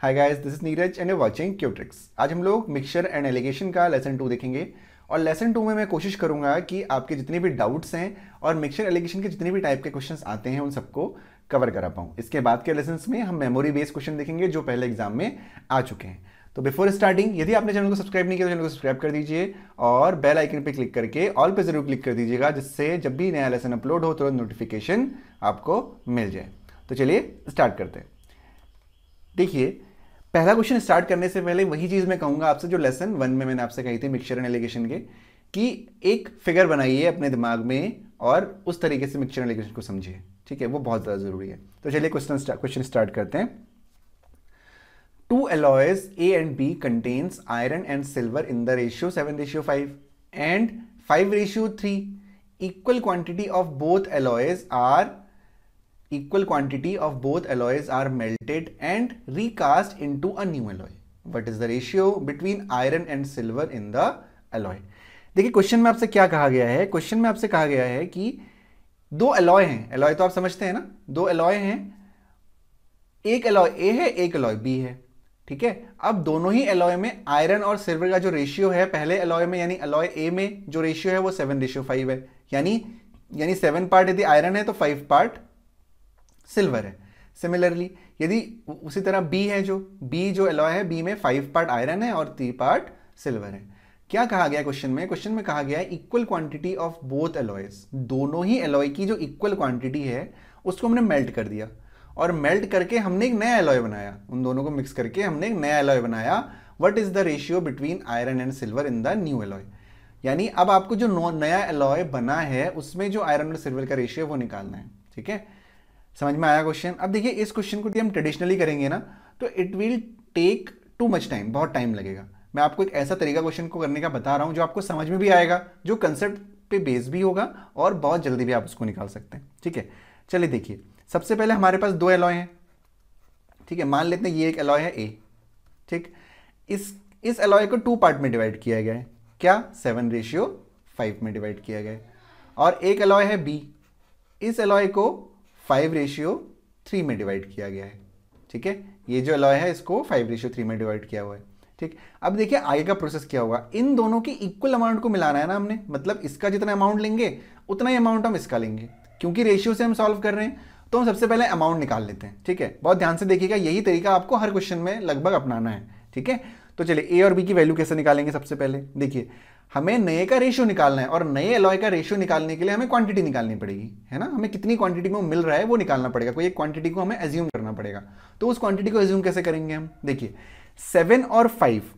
Hi guys this is Neeraj and you watching tricks आज हम लोग मिक्सचर एंड एलिगेशन का लेसन टू देखेंगे और लेसन टू में मैं कोशिश करूंगा कि आपके जितने भी डाउट्स हैं और मिक्सचर एलिगेशन के जितने भी टाइप के क्वेश्चंस आते हैं उन सबको कवर करा पाऊँ इसके बाद के लेसन में हम मेमोरी बेस्ड क्वेश्चन देखेंगे जो पहले एग्जाम में आ चुके हैं तो बिफोर स्टार्टिंग यदि आपने चैनल को सब्सक्राइब नहीं किया तो चैनल को सब्सक्राइब कर दीजिए और बेल आइकन पर क्लिक करके ऑल पर जरूर क्लिक कर दीजिएगा जिससे जब भी नया लेसन अपलोड हो तुरंत तो नोटिफिकेशन आपको मिल जाए तो चलिए स्टार्ट करते हैं देखिए पहला क्वेश्चन स्टार्ट करने से पहले वही चीज़ मैं कहूंगा आपसे जो लेसन वन में मैंने आपसे कही थी मिक्सचर एंड एलिगेशन के कि एक फिगर बनाइए अपने दिमाग में और उस तरीके से मिक्सचर एंड एलिगेशन को समझिए ठीक है वो बहुत ज़्यादा ज़रूरी है तो चलिए क्वेश्चन क्वेश्चन स्टार्ट करते हैं two alloys A and B contains iron and silver in the ratio seven ratio five and five ratio three equal quantity of both alloys are equal quantity of both alloys are melted and recast into a new alloy. What is the ratio between iron and silver in the alloy? देखिए question में आपसे क्या कहा गया है question में आपसे कहा गया है कि दो अलॉय हैं अलॉय तो आप समझते हैं ना दो अलॉय हैं एक अलॉय ए है एक अलॉय बी है ठीक है अब दोनों ही अलॉय में आयरन और सिल्वर का जो रेशियो है पहले अलॉय में यानी अलॉय ए में जो रेशियो है वो सेवन रेशियो फाइव है यानी यानी सेवन पार्ट यदि आयरन है तो फाइव पार्ट सिल्वर है सिमिलरली यदि उसी तरह बी है जो बी जो एलॉय है बी में फाइव पार्ट आयरन है और थ्री पार्ट सिल्वर है क्या कहा गया क्वेश्चन में क्वेश्चन में कहा गया है equal quantity of both alloys दोनों ही एलॉय की जो इक्वल क्वांटिटी है उसको हमने मेल्ट कर दिया और मेल्ट करके हमने एक नया एलॉय बनाया उन दोनों को मिक्स करके हमने एक नया एलॉय बनाया what is the ratio between iron and silver in the new alloy यानी अब आपको जो नया एलॉय बना है उसमें जो आयरन और सिल्वर का रेशियो वो निकालना है ठीक है समझ में आया क्वेश्चन अब देखिए इस क्वेश्चन को हम ट्रेडिशनली करेंगे ना तो it will take too much time बहुत टाइम लगेगा मैं आपको एक ऐसा तरीका क्वेश्चन को करने का बता रहा हूँ जो आपको समझ में भी आएगा जो कंसेप्ट पे बेस भी होगा और बहुत जल्दी भी आप उसको निकाल सकते हैं ठीक है चलिए देखिए सबसे पहले हमारे पास दो एलॉय हैं ठीक है मान लेते हैं ये एक एलॉय है ए ठीक इस इस एलॉय को टू पार्ट में डिवाइड किया गया है क्या सेवन रेशियो फाइव में डिवाइड किया गया है और एक एलॉय है बी इस एलॉय को फाइव रेशियो थ्री में डिवाइड किया गया है ठीक है ये जो अलॉय है इसको फाइव रेशियो थ्री में डिवाइड किया हुआ है ठीक अब देखिए आगे का प्रोसेस क्या होगा इन दोनों के इक्वल अमाउंट को मिलाना है ना हमने मतलब इसका जितना अमाउंट लेंगे उतना ही अमाउंट हम इसका लेंगे क्योंकि रेशियो से हम सॉल्व कर रहे हैं तो हम सबसे पहले अमाउंट निकाल लेते हैं ठीक है बहुत ध्यान से देखिएगा यही तरीका आपको हर क्वेश्चन में लगभग अपनाना है ठीक है तो चलिए ए और बी की वैल्यू कैसे निकालेंगे सबसे पहले देखिए हमें नए का रेशियो निकालना है और नए एलॉय का रेशियो निकालने के लिए हमें क्वांटिटी निकालनी पड़ेगी है ना हमें कितनी क्वांटिटी में मिल रहा है वो निकालना पड़ेगा कोई एक क्वांटिटी को हमें एज्यूम करना पड़ेगा तो उस क्वांटिटी को एज्यूम कैसे करेंगे हम देखिए सेवन और फाइव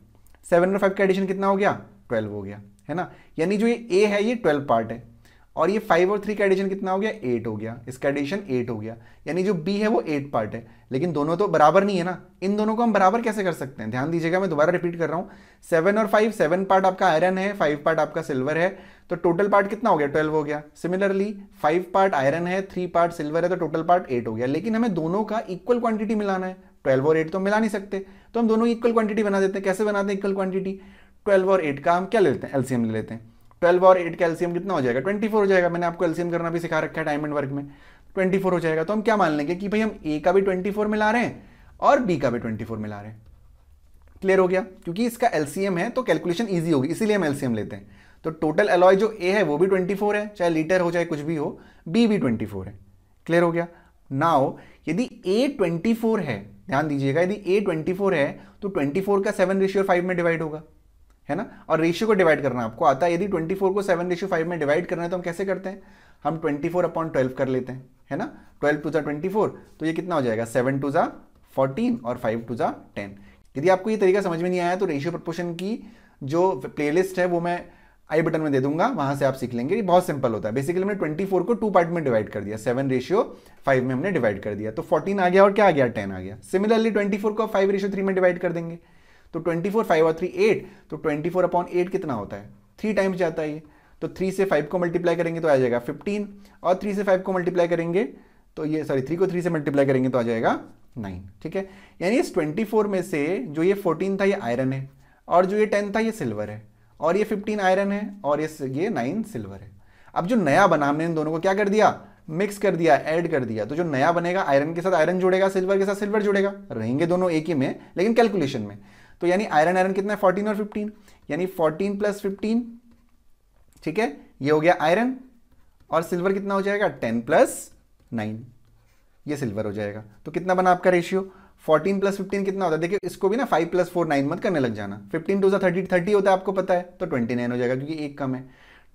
सेवन और फाइव का एडिशन कितना हो गया ट्वेल्व हो गया है ना यानी जो ये ए है ये ट्वेल्व पार्ट है और ये फाइव और थ्री का एडिशन कितना हो गया एट हो गया इसका एडिशन एट हो गया यानी जो बी है वो एट पार्ट है लेकिन दोनों तो बराबर नहीं है ना इन दोनों को हम बराबर कैसे कर सकते हैं ध्यान दीजिएगा मैं दोबारा रिपीट कर रहा हूँ सेवन और फाइव सेवन पार्ट आपका आयरन है फाइव पार्ट आपका सिल्वर है तो टोटल पार्ट कितना हो गया ट्वेल्व हो गया सिमिलरली फाइव पार्ट आयरन है थ्री पार्ट सिल्वर है तो टोटल पार्ट एट हो गया लेकिन हमें दोनों का इक्वल क्वांटिटी मिलाना है ट्वेल्व और एट तो मिला नहीं सकते तो हम दोनों इक्वल क्वांटिटी बना देते हैं कैसे बनाते हैं इक्वल क्वांटिटी ट्वेल्व और एट का हम क्या लेते हैं एल्सियम ले लेते हैं ट्वेल्व और एट का एल्सियम कितना हो जाएगा ट्वेंटी फोर हो जाएगा मैंने आपको एल्सियम करना भी सिखा रखा है डायमंड एंड वर्क में ट्वेंटी फोर हो जाएगा तो हम क्या मान लेंगे कि भाई हम ए का भी ट्वेंटी फोर मिला रहे हैं और बी का भी ट्वेंटी फोर मिला रहे हैं क्लियर हो गया क्योंकि इसका एल्सियम है तो कैलकुलेशन ईजी होगी इसीलिए हम एल्सियम लेते हैं तो टोटल अलॉय जो ए है वो भी ट्वेंटी फोर है चाहे लीटर हो चाहे कुछ भी हो बी भी ट्वेंटी फोर है क्लियर हो गया नाउ यदि ए ट्वेंटी फोर है ध्यान दीजिएगा यदि ए ट्वेंटी फोर है तो ट्वेंटी फोर का सेवन रेशियो फाइव में डिवाइड होगा है ना और रेशियो को डिवाइड करना आपको आता है यदि 24 को 7 रेशियो फाइव में डिवाइड करना है तो हम कैसे करते हैं हम 24 फोर अपॉन ट्वेल्व कर लेते हैं है ना 12 टू ज़ा ट्वेंटी तो ये कितना हो जाएगा 7 टू ज़ा फोर्टीन और 5 टू ज़ा टेन यदि आपको ये तरीका समझ में नहीं आया तो रेशियो प्रपोर्शन की जो प्लेलिस्ट है वो मैं आई बटन में दे दूंगा वहां से आप सीख लेंगे ये बहुत सिंपल होता है बेसिकली हमने 24 को टू पार्ट में डिवाइड कर दिया सेवन रेशियो फाइव में हमने डिवाइड कर दिया तो 14 आ गया और क्या आ गया 10 आ गया सिमिलरली 24 को फाइव रेशियो थ्री में डिवाइड कर देंगे तो ट्वेंटी फोर फाइव और थ्री एट तो ट्वेंटी फोर अपॉन एट कितना होता है थ्री टाइम्स जाता है ये तो थ्री से फाइव को मल्टीप्लाई करेंगे तो आ जाएगा फिफ्टीन और थ्री से फाइव को मल्टीप्लाई करेंगे तो ये सॉरी थ्री को थ्री से मल्टीप्लाई करेंगे तो आ जाएगा नाइन ठीक है यानी इस ट्वेंटी फोर में से जो ये फोर्टीन था ये आयरन है और जो ये टेन था ये सिल्वर है और ये फिफ्टीन आयरन है और ये ये नाइन सिल्वर है अब जो नया बना हमने इन दोनों को क्या कर दिया मिक्स कर दिया ऐड कर दिया तो जो नया बनेगा आयरन के साथ आयरन जुड़ेगा सिल्वर के साथ सिल्वर जुड़ेगा रहेंगे दोनों एक ही में लेकिन कैलकुलेशन में तो यानी आयरन आयरन कितना है फोर्टीन और फिफ्टीन यानी फोर्टीन प्लस फिफ्टीन ठीक है ये हो गया आयरन और सिल्वर कितना हो जाएगा टेन प्लस नाइन ये सिल्वर हो जाएगा तो कितना बना आपका रेशियो 14 प्लस फिफ्टीन कितना होता है देखिए इसको भी ना 5 प्लस फोर नाइन मत करने लग जाना 15 टू सा थर्टी थर्टी होता है आपको पता है तो 29 हो जाएगा क्योंकि एक कम है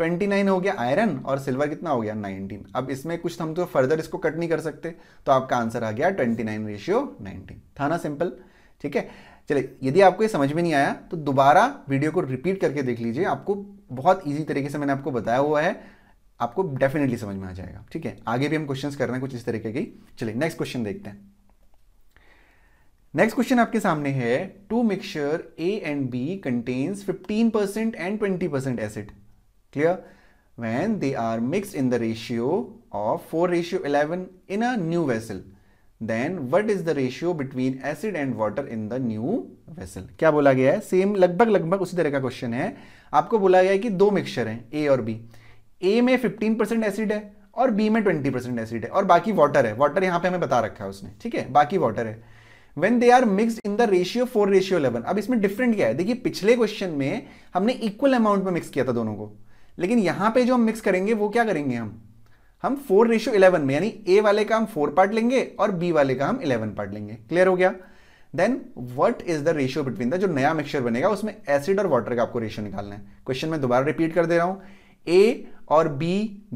29 हो गया आयरन और सिल्वर कितना हो गया 19 अब इसमें कुछ हम तो फर्दर इसको कट नहीं कर सकते तो आपका आंसर आ गया 29 रेशियो नाइनटीन था ना सिंपल ठीक है चलिए यदि आपको ये समझ में नहीं आया तो दोबारा वीडियो को रिपीट करके देख लीजिए आपको बहुत ईजी तरीके से मैंने आपको बताया हुआ है आपको डेफिनेटली समझ में आ जाएगा ठीक है आगे भी हम क्वेश्चन कर रहे हैं कुछ इस तरीके की चलिए नेक्स्ट क्वेश्चन देखते हैं नेक्स्ट क्वेश्चन आपके सामने है two mixture A and B contains 15 percent and 20 percent acid clear when they are mix in the ratio of four ratio eleven in a new vessel then what is the ratio between acid and water in the new vessel क्या बोला गया है same लगभग लगभग उसी तरह का question है आपको बोला गया है कि दो मिक्सचर हैं ए और बी ए में फिफ्टीन परसेंट एसिड है और बी में ट्वेंटी परसेंट एसिड है और बाकी वाटर है वाटर यहां पे हमें बता रखा है उसने ठीक है बाकी वाटर है when they are mix in the ratio four ratio eleven अब इसमें डिफरेंट क्या है देखिए पिछले क्वेश्चन में हमने इक्वल अमाउंट में मिक्स किया था दोनों को लेकिन यहां पे जो हम मिक्स करेंगे वो क्या करेंगे हम हम फोर रेशो इलेवन में यानी ए वाले का हम फोर पार्ट लेंगे और बी वाले का हम इलेवन पार्ट लेंगे क्लियर हो गया then what is the ratio between the जो नया मिक्सचर बनेगा उसमें एसिड और वाटर का आपको रेशियो निकालना है क्वेश्चन में दोबारा रिपीट कर दे रहा हूं ए और बी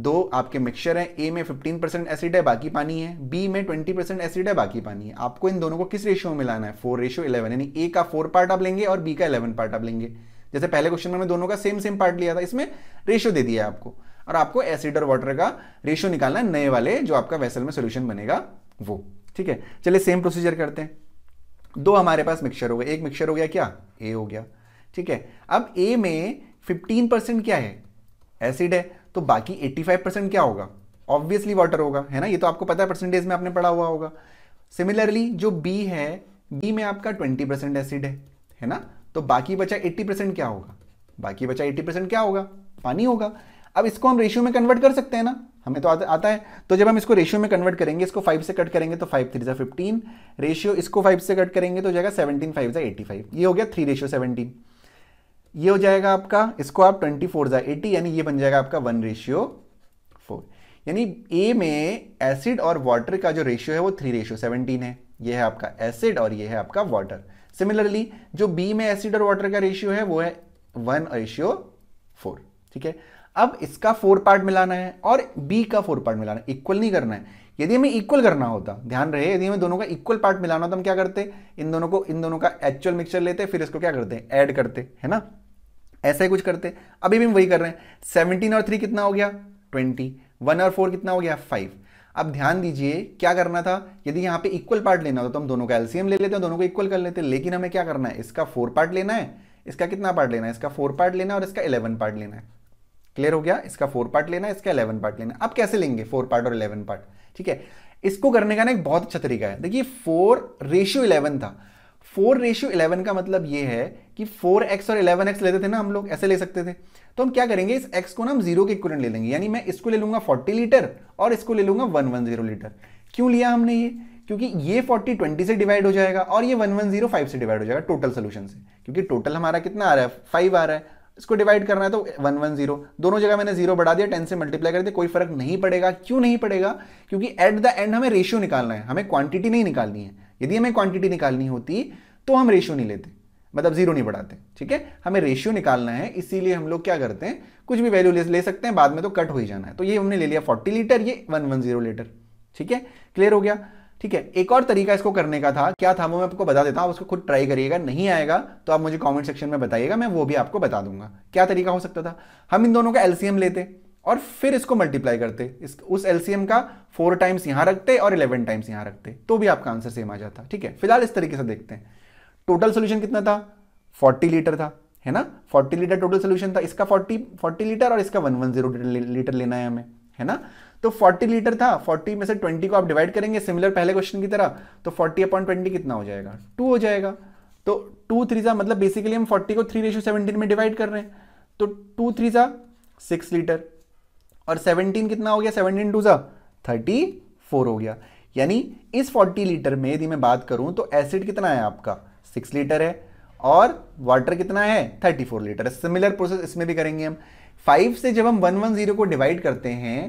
दो आपके मिक्सचर हैं ए में 15 परसेंट एसिड है बाकी पानी है बी में 20 परसेंट एसिड है बाकी पानी है आपको इन दोनों को किस रेशियो में मिलाना है फोर रेशियो इलेवन यानी ए का फोर पार्ट आप लेंगे और बी का इलेवन पार्ट आप लेंगे जैसे पहले क्वेश्चन में दोनों का सेम सेम पार्ट लिया था इसमें रेशियो दे दिया आपको और आपको एसिड और वाटर का रेशियो निकालना है नए वाले जो आपका वेसल में सोल्यूशन बनेगा वो ठीक है चलिए सेम प्रोसीजर करते हैं दो हमारे पास मिक्सचर हो गए एक मिक्सचर हो गया क्या ए हो गया ठीक है अब ए में 15 परसेंट क्या है एसिड है तो बाकी 85 परसेंट क्या होगा ऑब्वियसली वाटर होगा है ना ये तो आपको पता है परसेंटेज में आपने पढ़ा हुआ होगा सिमिलरली जो बी है बी में आपका 20 परसेंट एसिड है है ना तो बाकी बचा 80 परसेंट क्या होगा बाकी बचा 80 परसेंट क्या होगा पानी होगा अब इसको हम रेशियो में कन्वर्ट कर सकते हैं ना हमें तो आता, है तो जब हम इसको रेशियो में कन्वर्ट करेंगे इसको फाइव से कट करेंगे तो फाइव थ्री सा फिफ्टीन रेशियो इसको फाइव से कट करेंगे तो जाएगा सेवनटीन फाइव जै एटी फाइव ये हो गया थ्री रेशियो सेवनटीन ये हो जाएगा आपका इसको आप ट्वेंटी फोर जै एटी यानी ये बन जाएगा आपका वन रेशियो फोर यानी ए में एसिड और वाटर का जो रेशियो है वो थ्री रेशियो सेवनटीन है ये है आपका एसिड और ये है आपका वाटर सिमिलरली जो बी में एसिड और वाटर का रेशियो है वो है वन रेशियो फोर ठीक है अब इसका फोर पार्ट मिलाना है और बी का फोर पार्ट मिलाना है इक्वल नहीं करना है यदि हमें इक्वल करना होता ध्यान रहे यदि हमें दोनों का इक्वल पार्ट मिलाना होता हम क्या करते इन दोनों को इन दोनों का एक्चुअल मिक्सचर लेते फिर इसको क्या करते हैं ऐड करते है ना ऐसा ही कुछ करते अभी भी हम वही कर रहे हैं सेवनटीन और थ्री कितना हो गया ट्वेंटी वन और फोर कितना हो गया फाइव अब ध्यान दीजिए क्या करना था यदि यहाँ पे इक्वल पार्ट लेना होता तो हम दोनों का एलसीएम ले लेते हैं दोनों को इक्वल कर लेते हैं लेकिन हमें क्या करना है इसका फोर पार्ट लेना है इसका कितना पार्ट लेना है इसका फोर पार्ट लेना है और इसका इलेवन पार्ट लेना है क्लियर हो गया इसका फोर पार्ट लेना इसका इलेवन पार्ट लेना अब कैसे लेंगे फोर पार्ट और इलेवन पार्ट ठीक है इसको करने का ना एक बहुत अच्छा तरीका है देखिए फोर रेशियो इलेवन था फोर रेशियो इलेवन का मतलब ये है कि फोर एक्स और इलेवन एक्स लेते थे ना हम लोग ऐसे ले सकते थे तो हम क्या करेंगे इस एक्स को ना हम जीरो के इक्वरेंट ले लेंगे यानी मैं इसको ले लूंगा फोर्टी लीटर और इसको ले लूंगा वन वन जीरो लीटर क्यों लिया हमने ये क्योंकि ये फोर्टी ट्वेंटी से डिवाइड हो जाएगा और ये फाइव से डिवाइड हो जाएगा टोटल सोल्यूशन से क्योंकि टोटल हमारा कितना आ रहा है फाइव आ रहा है इसको डिवाइड करना है तो वन वन जीरो दोनों जगह मैंने जीरो बढ़ा दिया टेन से मल्टीप्लाई कर दिया कोई फर्क नहीं पड़ेगा क्यों नहीं पड़ेगा क्योंकि एट द एंड हमें रेशियो निकालना है हमें क्वांटिटी नहीं निकालनी है यदि हमें क्वांटिटी निकालनी होती तो हम रेशियो नहीं लेते मतलब जीरो नहीं बढ़ाते ठीक है हमें रेशियो निकालना है इसीलिए हम लोग क्या करते हैं कुछ भी वैल्यू ले, ले सकते हैं बाद में तो कट हो ही जाना है तो ये हमने ले लिया फोर्टी लीटर ये वन वन जीरो लीटर ठीक है क्लियर हो गया ठीक है एक और तरीका इसको करने का था क्या था वो मैं आपको बता देता हूँ आप उसको खुद ट्राई करिएगा नहीं आएगा तो आप मुझे कमेंट सेक्शन में बताइएगा मैं वो भी आपको बता दूंगा क्या तरीका हो सकता था हम इन दोनों का एलसीएम लेते और फिर इसको मल्टीप्लाई करते इस उस एलसीएम का फोर टाइम्स यहां रखते और इलेवन टाइम्स यहां रखते तो भी आपका आंसर सेम आ जाता ठीक है फिलहाल इस तरीके से देखते हैं टोटल सोल्यूशन कितना था फोर्टी लीटर था है ना फोर्टी लीटर टोटल सोल्यूशन था इसका फोर्टी फोर्टी लीटर और इसका जीरो लीटर लेना है हमें है ना तो 40 लीटर था 40 में से 20 को आप डिवाइड करेंगे सिमिलर पहले क्वेश्चन की तरह तो 40 अपॉन ट्वेंटी कितना हो जाएगा टू हो जाएगा तो टू थ्री ज़ा मतलब बेसिकली हम 40 को थ्री रेशो सेवनटीन में डिवाइड कर रहे हैं तो टू थ्री ज़ा सिक्स लीटर और सेवनटीन कितना हो गया सेवनटीन टू ज़ा थर्टी फोर हो गया यानी इस 40 लीटर में यदि मैं बात करूं तो एसिड कितना है आपका सिक्स लीटर है और वाटर कितना है 34 लीटर सिमिलर प्रोसेस इसमें भी करेंगे हम 5 से जब हम 110 को डिवाइड करते हैं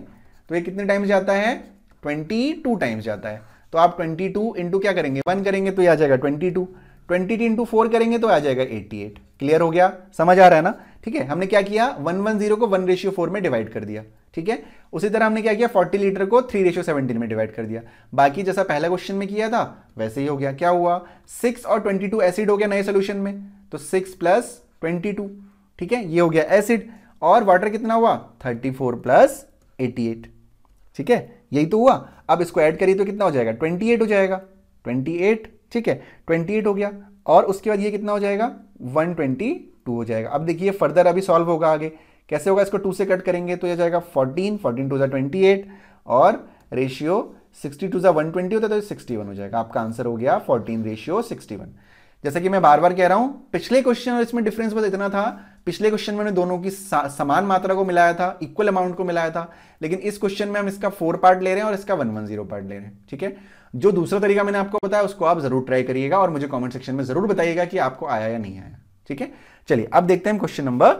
तो ये कितने टाइम्स जाता है ट्वेंटी टू टाइम्स जाता है तो आप ट्वेंटी टू इंटू क्या करेंगे वन करेंगे तो ये आ जाएगा twenty two twenty two into four करेंगे तो आ जाएगा एट्टी एट क्लियर हो गया समझ आ रहा है ना ठीक है हमने क्या किया वन वन जीरो को वन रेशियो फोर में डिवाइड कर दिया ठीक है उसी तरह हमने क्या किया फोर्टी लीटर को थ्री रेशियो सेवेंटीन में डिवाइड कर दिया बाकी जैसा पहला क्वेश्चन में किया था वैसे ही हो गया क्या हुआ सिक्स और ट्वेंटी टू एसिड हो गया नए सोल्यूशन में तो सिक्स प्लस ट्वेंटी टू ठीक है ये हो गया एसिड और वाटर कितना हुआ thirty four plus eighty eight ठीक है यही तो हुआ अब इसको ऐड करिए तो कितना हो जाएगा 28 हो जाएगा 28 ठीक है 28 हो गया और उसके बाद ये कितना हो जाएगा 122 हो जाएगा अब देखिए फर्दर अभी सॉल्व होगा आगे कैसे होगा इसको टू से कट करेंगे तो यह जाएगा 14 14 टू ज़ा ट्वेंटी और रेशियो सिक्सटी टू वन 120 होता है तो वन हो जाएगा आपका आंसर हो गया फोर्टीन रेशियो वन जैसा कि मैं बार बार कह रहा हूं पिछले क्वेश्चन और इसमें डिफरेंस बस इतना था पिछले क्वेश्चन में दोनों की समान मात्रा को मिलाया था इक्वल अमाउंट को मिलाया था लेकिन इस क्वेश्चन में हम इसका फोर पार्ट ले रहे हैं और इसका वन वन जीरो पार्ट ले रहे हैं ठीक है जो दूसरा तरीका मैंने आपको बताया उसको आप जरूर ट्राई करिएगा और मुझे कॉमेंट सेक्शन में जरूर बताइएगा कि आपको आया या नहीं आया ठीक है चलिए अब देखते हैं क्वेश्चन नंबर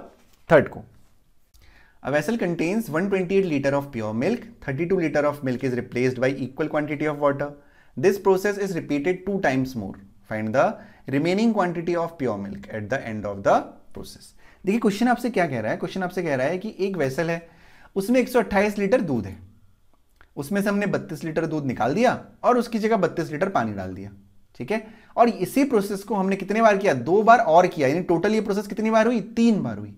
थर्ड को contains one twenty eight litre of pure milk thirty two litre of milk is replaced by equal quantity of water this process is repeated two times more find the remaining quantity of pure milk at the end of the process देखिए question आपसे क्या कह रहा है question आपसे कह रहा है कि एक वैसल है उसमें 128 लीटर दूध है उसमें से हमने 32 लीटर दूध निकाल दिया और उसकी जगह 32 लीटर पानी डाल दिया ठीक है और इसी प्रोसेस को हमने कितने बार किया दो बार और किया यानी टोटल ये प्रोसेस कितनी बार हुई तीन बार हुई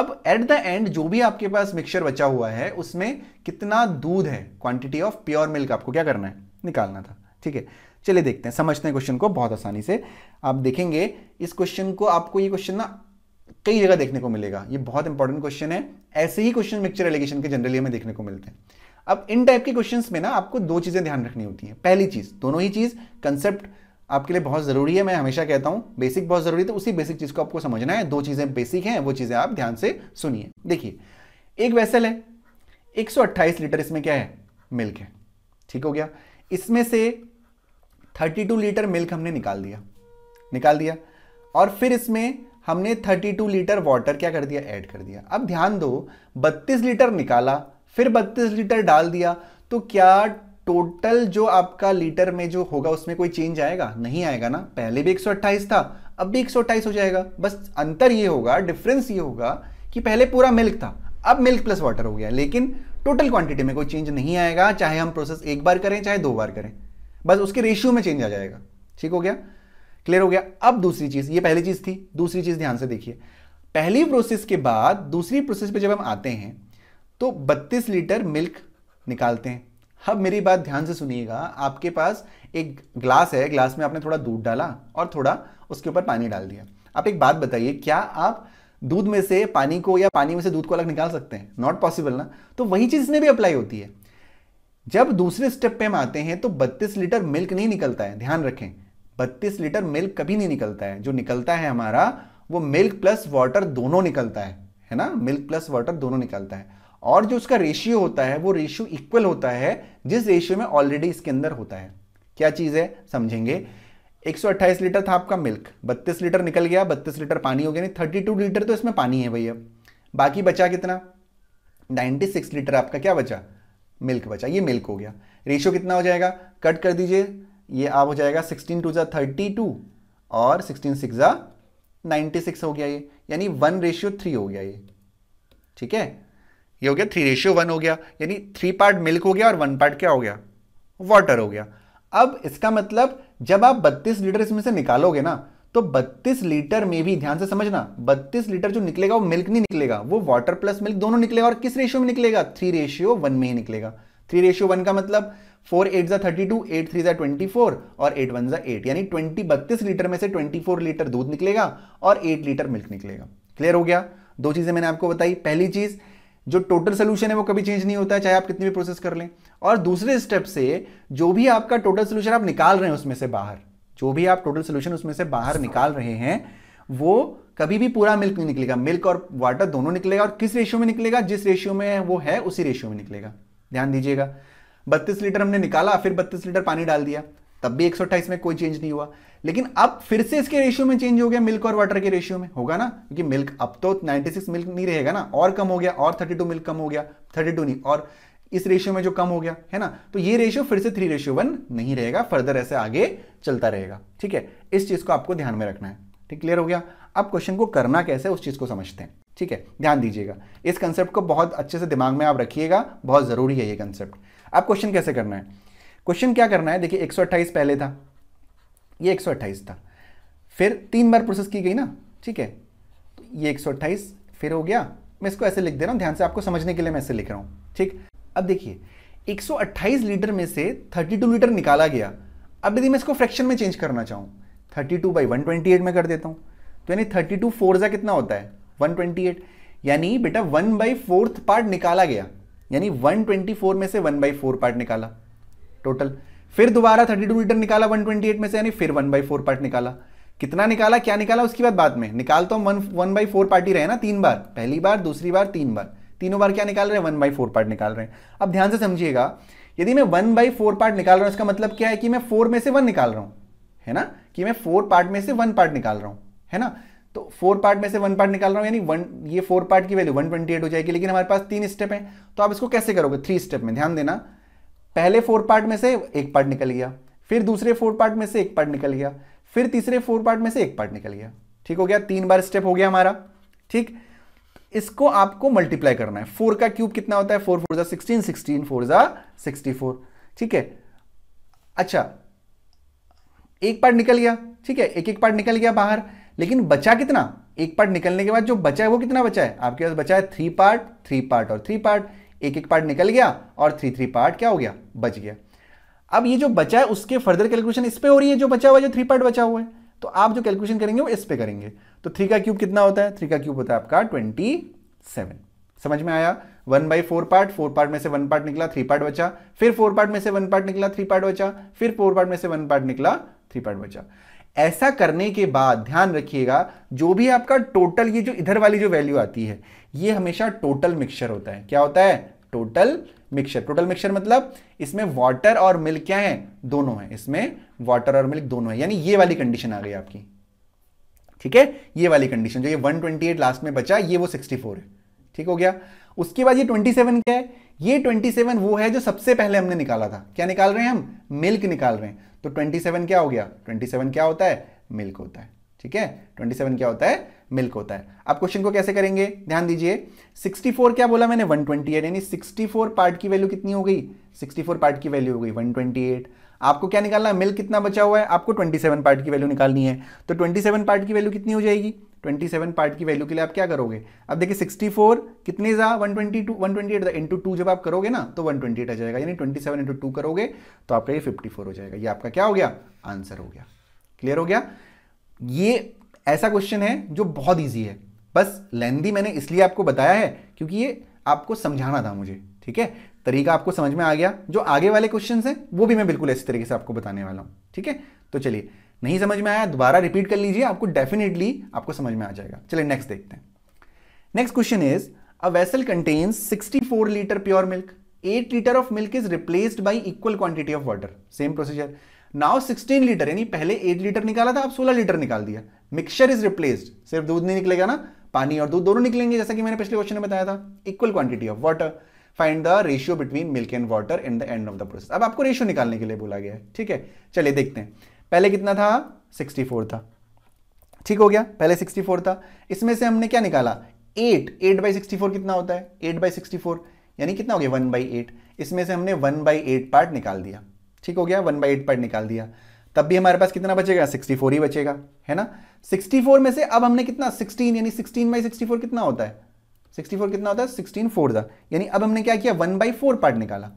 अब एट द एंड जो भी आपके पास मिक्सचर बचा हुआ है उसमें कितना दूध है क्वांटिटी ऑफ प्योर मिल्क आपको क्या करना है निकालना था ठीक है चलिए देखते हैं समझते हैं क्वेश्चन को बहुत आसानी से आप देखेंगे इस क्वेश्चन को आपको ये क्वेश्चन ना कई जगह देखने को मिलेगा ये बहुत इंपॉर्टेंट क्वेश्चन है ऐसे ही क्वेश्चन मिक्सचर एलिगेशन के जनरली हमें देखने को मिलते हैं अब इन टाइप के क्वेश्चन में ना आपको दो चीज़ें ध्यान रखनी होती है पहली चीज़ दोनों ही चीज़ कंसेप्ट आपके लिए बहुत ज़रूरी है मैं हमेशा कहता हूं बेसिक बहुत ज़रूरी है तो उसी बेसिक चीज़ को आपको समझना है दो चीज़ें बेसिक हैं वो चीज़ें आप ध्यान से सुनिए देखिए एक वैसल है 128 लीटर इसमें क्या है मिल्क है ठीक हो गया इसमें से 32 लीटर मिल्क हमने निकाल दिया निकाल दिया और फिर इसमें हमने 32 लीटर वाटर क्या कर दिया ऐड कर दिया अब ध्यान दो 32 लीटर निकाला फिर 32 लीटर डाल दिया तो क्या टोटल जो आपका लीटर में जो होगा उसमें कोई चेंज आएगा नहीं आएगा ना पहले भी एक था अब भी एक हो जाएगा बस अंतर ये होगा डिफरेंस ये होगा कि पहले पूरा मिल्क था अब मिल्क प्लस वाटर हो गया लेकिन टोटल क्वांटिटी में कोई चेंज नहीं आएगा चाहे हम प्रोसेस एक बार करें चाहे दो बार करें बस उसके रेशियो में चेंज आ जाएगा ठीक हो गया क्लियर हो गया अब दूसरी चीज ये पहली चीज थी दूसरी चीज ध्यान से देखिए पहली प्रोसेस के बाद दूसरी प्रोसेस पे जब हम आते हैं तो 32 लीटर मिल्क निकालते हैं अब मेरी बात ध्यान से सुनिएगा आपके पास एक ग्लास है ग्लास में आपने थोड़ा दूध डाला और थोड़ा उसके ऊपर पानी डाल दिया आप एक बात बताइए क्या आप दूध में से पानी को या पानी में से दूध को अलग निकाल सकते हैं नॉट पॉसिबल ना तो वही चीज़ इसमें भी अप्लाई होती है जब दूसरे स्टेप पे हम आते हैं तो 32 लीटर मिल्क नहीं निकलता है ध्यान रखें 32 लीटर मिल्क कभी नहीं निकलता है जो निकलता है हमारा वो मिल्क प्लस वाटर दोनों निकलता है है ना मिल्क प्लस वाटर दोनों निकलता है और जो उसका रेशियो होता है वो रेशियो इक्वल होता है जिस रेशियो में ऑलरेडी इसके अंदर होता है क्या चीज़ है समझेंगे 128 लीटर था आपका मिल्क 32 लीटर निकल गया 32 लीटर पानी हो गया नहीं 32 लीटर तो इसमें पानी है भैया बाकी बचा कितना 96 लीटर आपका क्या बचा मिल्क बचा ये मिल्क हो गया रेशियो कितना हो जाएगा कट कर दीजिए ये आप हो जाएगा सिक्सटीन टू ज़ा थर्टी टू और सिक्सटीन सिक्स ज़ा नाइन्टी सिक्स हो गया ये यानी वन रेशियो थ्री हो गया ये ठीक है ये हो गया थ्री रेशियो वन हो गया यानी थ्री पार्ट मिल्क हो गया और वन पार्ट क्या हो गया वाटर हो गया अब इसका मतलब जब आप 32 लीटर इसमें से निकालोगे ना तो 32 लीटर में भी ध्यान से समझना 32 लीटर जो निकलेगा वो मिल्क नहीं निकलेगा वो वाटर प्लस मिल्क दोनों निकलेगा और किस रेशियो में निकलेगा थ्री रेशियो वन में ही निकलेगा थ्री रेशियो वन का मतलब फोर एट ज़ा थर्टी टू एट थ्री ज़ा ट्वेंटी फोर और एट वन ज़ा एट यानी ट्वेंटी बत्तीस लीटर में से ट्वेंटी फोर लीटर दूध निकलेगा और एट लीटर मिल्क निकलेगा क्लियर हो गया दो चीज़ें मैंने आपको बताई पहली चीज़ जो टोटल सोल्यूशन है वो कभी चेंज नहीं होता है चाहे आप कितनी भी प्रोसेस कर लें और दूसरे स्टेप से जो भी आपका टोटल सोल्यूशन आप निकाल रहे हैं उसमें से बाहर जो भी आप टोटल सोल्यूशन उसमें से बाहर निकाल रहे हैं वो कभी भी पूरा मिल्क नहीं निकलेगा मिल्क और वाटर दोनों निकलेगा और किस रेशियो में निकलेगा जिस रेशियो में वो है उसी रेशियो में निकलेगा ध्यान दीजिएगा बत्तीस लीटर हमने निकाला फिर बत्तीस लीटर पानी डाल दिया तब भी एक में कोई चेंज नहीं हुआ लेकिन अब फिर से इसके रेशियो में चेंज हो गया मिल्क और वाटर के रेशियो में होगा ना क्योंकि मिल्क अब तो 96 मिल्क नहीं रहेगा ना और कम हो गया और 32 मिल्क कम हो गया 32 नहीं और इस रेशियो में जो कम हो गया है ना तो ये रेशियो फिर से थ्री रेशियो वन नहीं रहेगा फर्दर ऐसे आगे चलता रहेगा ठीक है इस चीज को आपको ध्यान में रखना है ठीक क्लियर हो गया अब क्वेश्चन को करना कैसे उस चीज को समझते हैं ठीक है ध्यान दीजिएगा इस कंसेप्ट को बहुत अच्छे से दिमाग में आप रखिएगा बहुत ज़रूरी है ये कंसेप्ट अब क्वेश्चन कैसे करना है क्वेश्चन क्या करना है देखिए एक पहले था ये एक था फिर तीन बार प्रोसेस की गई ना ठीक है तो ये एक फिर हो गया मैं इसको ऐसे लिख दे रहा हूँ ध्यान से आपको समझने के लिए मैं ऐसे लिख रहा हूँ ठीक अब देखिए 128 लीटर में से 32 लीटर निकाला गया अब यदि मैं इसको फ्रैक्शन में चेंज करना चाहूँ 32 टू बाई वन में कर देता हूँ तो यानी थर्टी टू फोर कितना होता है 128 यानी बेटा वन बाई फोर्थ पार्ट निकाला गया यानी 124 में से वन बाई फोर पार्ट निकाला टोटल फिर दोबारा 32 लीटर निकाला 128 में से यानी फिर वन बाई फोर पार्ट निकाला कितना निकाला क्या निकाला उसकी बात बाद में निकाल तो one one by four part ही रहे ना तीन बार पहली बार दूसरी बार तीन बार तीनों बार क्या निकाल रहे हैं वन बाई फोर पार्ट निकाल रहे हैं अब ध्यान से समझिएगा यदि मैं वन बाई फोर पार्ट निकाल रहा हूं इसका मतलब क्या है कि मैं फोर में से वन निकाल रहा हूं है ना कि मैं फोर पार्ट में से वन पार्ट निकाल रहा हूं है ना तो फोर पार्ट में से वन पार्ट निकाल रहा हूं यानी वन ये फोर पार्ट की वैल्यू वन ट्वेंटी एट हो जाएगी लेकिन हमारे पास तीन स्टेप हैं तो आप इसको कैसे करोगे थ्री स्टेप में ध्यान देना पहले फोर पार्ट में से एक पार्ट निकल गया फिर दूसरे फोर पार्ट में से एक पार्ट निकल गया फिर तीसरे फोर पार्ट में से एक पार्ट निकल गया ठीक हो गया तीन बार स्टेप हो गया हमारा ठीक इसको आपको मल्टीप्लाई करना है फोर का क्यूब कितना होता है फोर फोर ज़ा सिक्सटीन सिक्सटीन फोर ज़ा सिक्सटी फोर ठीक है अच्छा एक पार्ट निकल गया ठीक है एक एक पार्ट निकल गया बाहर लेकिन बचा कितना एक पार्ट निकलने के बाद जो बचा है वो कितना बचा है आपके पास बचा है थ्री पार्ट थ्री पार्ट और थ्री पार्ट एक एक पार्ट निकल गया और थ्री थ्री पार्ट क्या हो गया बच गया अब ये जो बचा है उसके फर्दर कैलकुलेशन इस पर हो रही है जो बचा हुआ है जो थ्री पार्ट बचा हुआ है तो आप जो कैलकुलेशन करेंगे वो इस पर करेंगे तो थ्री का क्यूब कितना होता है थ्री का क्यूब होता है आपका ट्वेंटी सेवन समझ में आया one by four part four part में से वन पार्ट निकला थ्री पार्ट बचा फिर फोर पार्ट में से वन पार्ट निकला थ्री पार्ट बचा फिर फोर पार्ट में से वन पार्ट निकला थ्री पार्ट बचा ऐसा करने के बाद ध्यान रखिएगा जो भी आपका टोटल ये जो इधर वाली जो वैल्यू आती है ये हमेशा टोटल मिक्सचर होता है क्या होता है टोटल मिक्सचर टोटल मिक्सचर मतलब इसमें वाटर और मिल्क क्या है दोनों है इसमें वाटर और मिल्क दोनों है यानी ये वाली कंडीशन आ गई आपकी ठीक है ये वाली कंडीशन जो ये 128 लास्ट में बचा ये वो 64 है ठीक हो गया उसके बाद ये 27 क्या है ये 27 वो है जो सबसे पहले हमने निकाला था क्या निकाल रहे हैं हम मिल्क निकाल रहे हैं तो 27 क्या हो गया 27 क्या होता है मिल्क होता है ठीक है 27 क्या होता है मिल्क होता है अब क्वेश्चन को कैसे करेंगे ध्यान दीजिए 64 क्या बोला मैंने 128 यानी 64 पार्ट की वैल्यू कितनी हो गई 64 पार्ट की वैल्यू हो गई 128 आपको क्या निकालना है मिल कितना बचा हुआ है आपको 27 पार्ट की वैल्यू निकालनी है तो 27 पार्ट की वैल्यू कितनी हो जाएगी 27 पार्ट की वैल्यू के लिए आप क्या करोगे अब देखिए 64 कितने जा 122 128 इंटू टू जब आप करोगे ना तो 128 आ जाएगा यानी 27 सेवन इंटू टू करोगे तो आपका ये 54 हो जाएगा ये आपका क्या हो गया आंसर हो गया क्लियर हो गया ये ऐसा क्वेश्चन है जो बहुत ईजी है बस लेंदी मैंने इसलिए आपको बताया है क्योंकि ये आपको समझाना था मुझे ठीक है तरीका आपको समझ में आ गया जो आगे वाले क्वेश्चन हैं वो भी मैं बिल्कुल इस तरीके से आपको बताने वाला हूँ ठीक है तो चलिए नहीं समझ में आया दोबारा रिपीट कर लीजिए आपको डेफिनेटली आपको समझ में आ जाएगा चलिए नेक्स्ट देखते हैं next question is a vessel contains 64 litre pure milk 8 litre of milk is replaced by equal quantity of water same procedure now 16 litre यानी पहले 8 लीटर निकाला था आप 16 लीटर निकाल दिया मिक्सचर इज रिप्लेस्ड सिर्फ दूध नहीं निकलेगा ना पानी और दूध दोनों निकलेंगे जैसा कि मैंने पिछले क्वेश्चन में बताया था equal quantity of water find the ratio between milk and water in the end of the process अब आपको रेशियो निकालने के लिए बोला गया है ठीक है चलिए देखते हैं पहले कितना था 64 था ठीक हो गया पहले 64 था इसमें से हमने क्या निकाला 8 8 बाई सिक्सटी कितना होता है 8 बाई सिक्सटी यानी कितना हो गया 1 बाई एट इसमें से हमने 1 बाई एट पार्ट निकाल दिया ठीक हो गया 1 बाई एट पार्ट निकाल दिया तब भी हमारे पास कितना बचेगा 64 ही बचेगा है ना 64 में से अब हमने कितना 16 यानी 16 बाई फोर कितना होता है सिक्सटी फोर कितना होता है सिक्सटीन फोर ज़ा यानी अब हमने क्या किया वन बाई फोर पार्ट निकाला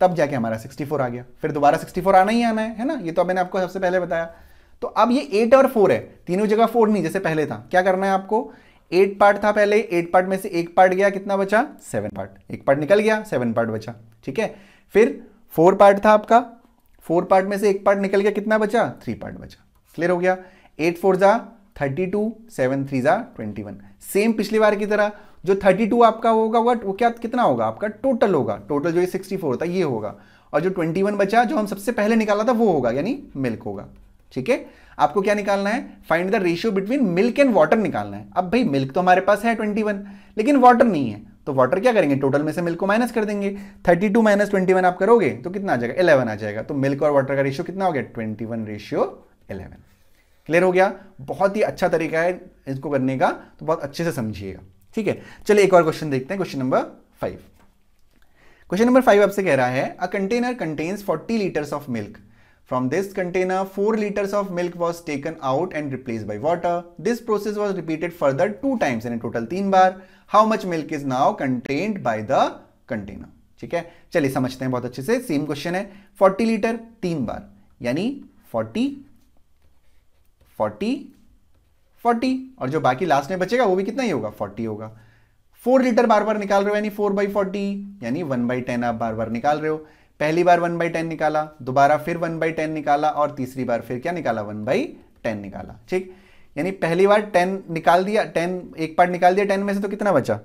तब जाके हमारा सिक्सटी फोर आ गया फिर दोबारा सिक्सटी फोर आना ही आना है है ना ये तो मैंने आपको सबसे पहले बताया तो अब ये एट और फोर है तीनों जगह फोर नहीं जैसे पहले था क्या करना है आपको एट पार्ट था पहले एट पार्ट में से एक पार्ट गया कितना बचा सेवन पार्ट एक पार्ट निकल गया सेवन पार्ट बचा ठीक है फिर फोर पार्ट था आपका फोर पार्ट में से एक पार्ट निकल गया कितना बचा थ्री पार्ट बचा क्लियर हो गया एट फोर जा थर्टी टू सेवन थ्री जा ट्वेंटी वन सेम पिछली बार की तरह जो 32 आपका होगा वो क्या कितना होगा आपका टोटल होगा टोटल जो ये 64 था ये होगा और जो 21 बचा जो हम सबसे पहले निकाला था वो होगा यानी मिल्क होगा ठीक है आपको क्या निकालना है find the ratio between milk and water निकालना है अब भाई मिल्क तो हमारे पास है 21 लेकिन वाटर नहीं है तो वाटर क्या करेंगे टोटल में से मिल्क को माइनस कर देंगे 32 टू माइनस ट्वेंटी आप करोगे तो कितना आ जाएगा इलेवन आ जाएगा तो मिल्क और वाटर का रेशियो कितना हो गया वन रेशियो इलेवन क्लियर हो गया बहुत ही अच्छा तरीका है इसको करने का तो बहुत अच्छे से समझिएगा ठीक है चलिए एक और क्वेश्चन देखते हैं question number five question number five आपसे कह रहा है a container contains 40 litres of milk From this container, 4 liters of milk was taken out and replaced by water. This process was repeated further 2 times, यानी total 3 बार. How much milk is now contained by the container? ठीक है चलिए समझते हैं बहुत अच्छे से सेम क्वेश्चन है 40 लीटर तीन बार यानी 40 40 फोर्टी और जो बाकी लास्ट में बचेगा वो भी कितना ही होगा फोर्टी होगा फोर लीटर बार बार निकाल रहे हो यानी फोर बाई फोर्टी यानी वन बाई टेन आप बार बार निकाल रहे हो पहली बार वन बाई टेन निकाला दोबारा फिर वन बाई टेन निकाला और तीसरी बार फिर क्या निकाला वन बाई टेन निकाला ठीक यानी पहली बार टेन निकाल दिया टेन एक पार्ट निकाल दिया टेन में से तो कितना बचा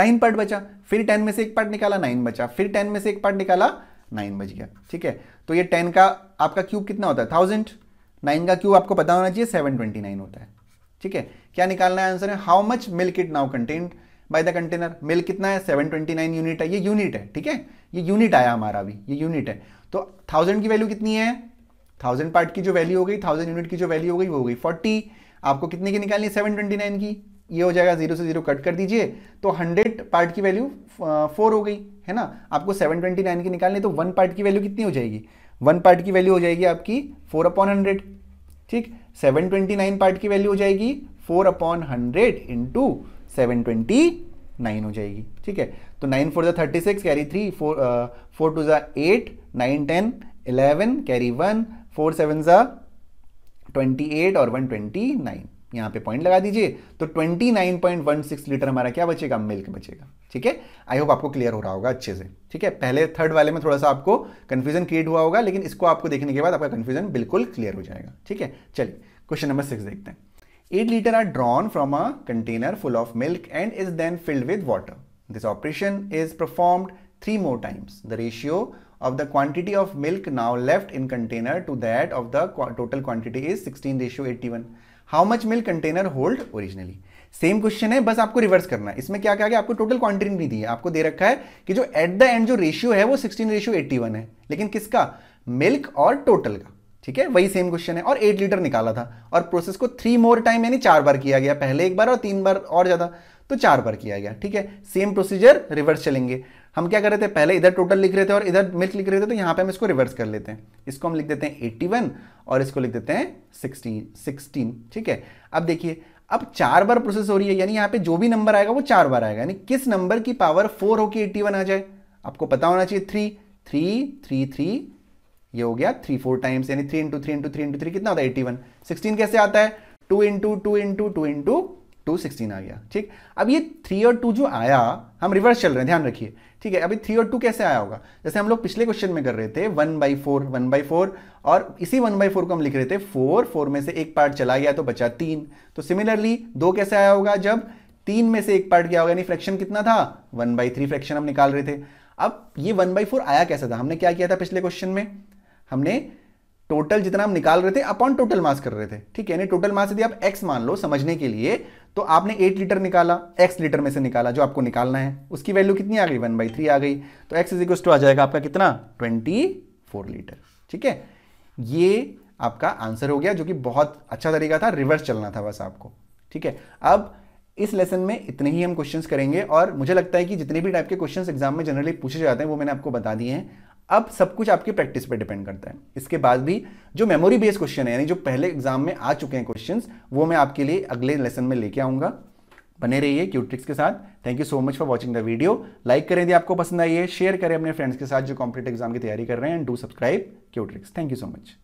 नाइन पार्ट बचा फिर टेन में से एक पार्ट निकाला नाइन बचा फिर टेन में से एक पार्ट निकाला नाइन बच गया ठीक है तो ये टेन का आपका क्यूब कितना होता है थाउजेंड नाइन का क्यूब आपको पता होना चाहिए सेवन ट्वेंटी नाइन होता है ठीक है क्या निकालना है आंसर है how much milk it now content by the container milk कितना है सेवन ट्वेंटी नाइन यूनिट है ये यूनिट है ठीक है ये यूनिट आया हमारा अभी ये यूनिट है तो थाउजेंड की वैल्यू कितनी है थाउजेंड पार्ट की जो वैल्यू हो गई थाउजेंड यूनिट की जो वैल्यू हो गई वो हो गई फोर्टी आपको कितने की निकालनी है सेवन ट्वेंटी नाइन की ये हो जाएगा जीरो से जीरो कट कर दीजिए तो हंड्रेड पार्ट की वैल्यू फोर हो गई है ना आपको सेवन ट्वेंटी नाइन की निकालनी तो वन पार्ट की वैल्यू कितनी हो जाएगी वन पार्ट की वैल्यू हो जाएगी आपकी फोर अपॉन हंड्रेड ठीक सेवन ट्वेंटी नाइन पार्ट की वैल्यू हो जाएगी four upon hundred into seven twenty nine हो जाएगी ठीक है तो नाइन फोर ज़ा thirty six carry three four four two ज़ा eight nine ten eleven carry one four seven ज़ा ट्वेंटी एट और वन ट्वेंटी नाइन यहां पे पॉइंट लगा दीजिए तो 29.16 लीटर हमारा क्या बचेगा मिल्क बचेगा ठीक है आई होप आपको क्लियर हो रहा होगा अच्छे से ठीक है पहले थर्ड वाले में थोड़ा सा आपको कंफ्यूजन क्रिएट हुआ होगा लेकिन इसको आपको देखने के बाद आपका कंफ्यूजन बिल्कुल क्लियर हो जाएगा ठीक है चलिए क्वेश्चन नंबर सिक्स देखते हैं eight litre are drawn from a container full of milk and is then filled with water this operation is perform three more times the ratio of the quantity of milk now left in container to that of the total quantity is sixteen ratio eighty how much milk container hold originally same क्वेश्चन है बस आपको reverse करना है इसमें क्या क्या गया आपको टोटल क्वांटिटी नहीं दी है आपको दे रखा है कि जो एट द एंड जो रेशियो है वो सिक्सटीन रेशियो एट्टी वन है लेकिन किसका मिल्क और टोटल का ठीक है वही सेम क्वेश्चन है और एट लीटर निकाला था और प्रोसेस को थ्री मोर टाइम यानी चार बार किया गया पहले एक बार और तीन बार और ज़्यादा तो चार बार किया गया ठीक है सेम प्रोसीजर रिवर्स चलेंगे हम क्या कर रहे थे पहले इधर टोटल लिख रहे थे और इधर मिल्क लिख रहे थे तो यहाँ पे हम इसको रिवर्स कर लेते हैं इसको हम लिख देते हैं 81 और इसको लिख देते हैं 16 16 ठीक है अब देखिए अब चार बार प्रोसेस हो रही है यानी यहाँ पे जो भी नंबर आएगा वो चार बार आएगा यानी किस नंबर की पावर फोर होकर एट्टी वन आ जाए आपको पता होना चाहिए थ्री थ्री थ्री थ्री ये हो गया थ्री फोर टाइम्स यानी three into three into three into three कितना होता है एट्टी वन सिक्सटीन कैसे आता है two into two into two into 216 आ गया ठीक अब ये थ्री और टू जो आया हम रिवर्स चल रहे हैं ध्यान रखिए ठीक है अभी थ्री और टू कैसे आया होगा जैसे हम लोग पिछले क्वेश्चन में कर रहे थे one by four one by four और इसी वन बाई फोर को हम लिख रहे थे फोर फोर में से एक पार्ट चला गया तो बचा तीन तो सिमिलरली दो कैसे आया होगा जब तीन में से एक पार्ट गया होगा यानी फ्रैक्शन कितना था वन बाई थ्री फ्रैक्शन हम निकाल रहे थे अब ये वन बाई फोर आया कैसा था हमने क्या किया था पिछले क्वेश्चन में हमने टोटल जितना हम निकाल रहे थे अपॉन टोटल मास कर रहे थे ठीक है यानी टोटल मास यदि आप एक्स मान लो समझने के लिए तो आपने एट लीटर निकाला एक्स लीटर में से निकाला जो आपको निकालना है उसकी वैल्यू कितनी आ गई वन बाई थ्री आ गई तो एक्स इज इक्वल टू आ जाएगा आपका कितना ट्वेंटी फोर लीटर ठीक है ये आपका आंसर हो गया जो कि बहुत अच्छा तरीका था रिवर्स चलना था बस आपको ठीक है अब इस लेसन में इतने ही हम क्वेश्चंस करेंगे और मुझे लगता है कि जितने भी टाइप के क्वेश्चंस एग्जाम में जनरली पूछे जाते हैं वो मैंने आपको बता दिए हैं अब सब कुछ आपकी प्रैक्टिस पे डिपेंड करता है इसके बाद भी जो मेमोरी बेस्ड क्वेश्चन है यानी जो पहले एग्जाम में आ चुके हैं क्वेश्चंस वो मैं आपके लिए अगले लेसन में लेके आऊँगा बने रहिए क्यूट्रिक्स के साथ thank you so much for watching the video like करें यदि आपको पसंद आई है शेयर करें अपने फ्रेंड्स के साथ जो कॉम्पिटेटिव एग्जाम की तैयारी कर रहे हैं एंड डू सब्सक्राइब क्यूट्रिक्स थैंक यू सो मच